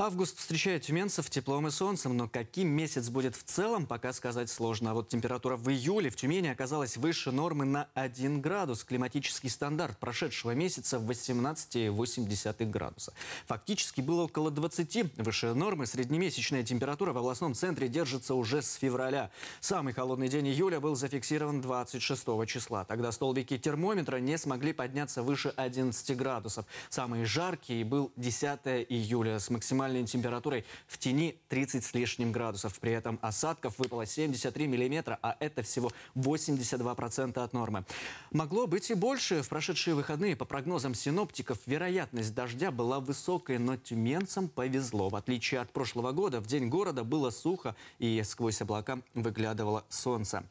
Август встречает тюменцев теплом и солнцем, но каким месяц будет в целом, пока сказать сложно. А вот температура в июле в Тюмени оказалась выше нормы на 1 градус. Климатический стандарт прошедшего месяца 18,8 градуса. Фактически было около 20 выше нормы. Среднемесячная температура в областном центре держится уже с февраля. Самый холодный день июля был зафиксирован 26 числа. Тогда столбики термометра не смогли подняться выше 11 градусов. Самый жаркий был 10 июля с максимальной максимальной температурой в тени 30 с лишним градусов. При этом осадков выпало 73 миллиметра, а это всего 82% от нормы. Могло быть и больше. В прошедшие выходные, по прогнозам синоптиков, вероятность дождя была высокой, но тюменцам повезло. В отличие от прошлого года, в день города было сухо и сквозь облака выглядывало солнце.